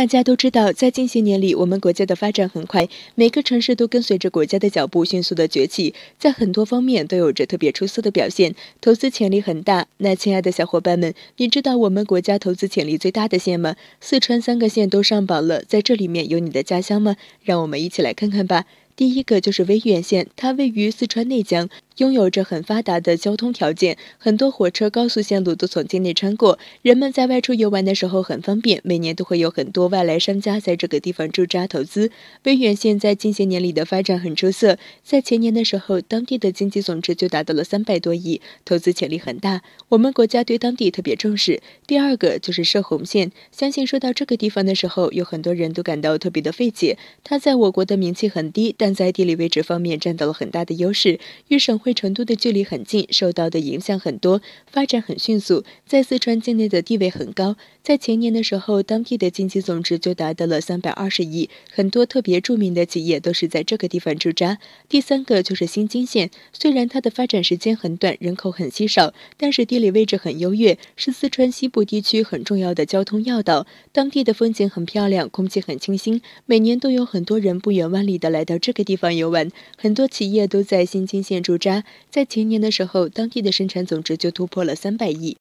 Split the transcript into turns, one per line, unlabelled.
大家都知道，在近些年里，我们国家的发展很快，每个城市都跟随着国家的脚步迅速的崛起，在很多方面都有着特别出色的表现，投资潜力很大。那亲爱的小伙伴们，你知道我们国家投资潜力最大的县吗？四川三个县都上榜了，在这里面有你的家乡吗？让我们一起来看看吧。第一个就是威远县，它位于四川内江。拥有着很发达的交通条件，很多火车高速线路都从境内穿过，人们在外出游玩的时候很方便。每年都会有很多外来商家在这个地方驻扎投资。威远县在近些年里的发展很出色，在前年的时候，当地的经济总值就达到了三百多亿，投资潜力很大。我们国家对当地特别重视。第二个就是射洪县，相信说到这个地方的时候，有很多人都感到特别的费解。它在我国的名气很低，但在地理位置方面占到了很大的优势，与省会。成都的距离很近，受到的影响很多，发展很迅速，在四川境内的地位很高。在前年的时候，当地的经济总值就达到了三百二十亿，很多特别著名的企业都是在这个地方驻扎。第三个就是新津县，虽然它的发展时间很短，人口很稀少，但是地理位置很优越，是四川西部地区很重要的交通要道。当地的风景很漂亮，空气很清新，每年都有很多人不远万里的来到这个地方游玩，很多企业都在新津县驻扎。在前年的时候，当地的生产总值就突破了三百亿。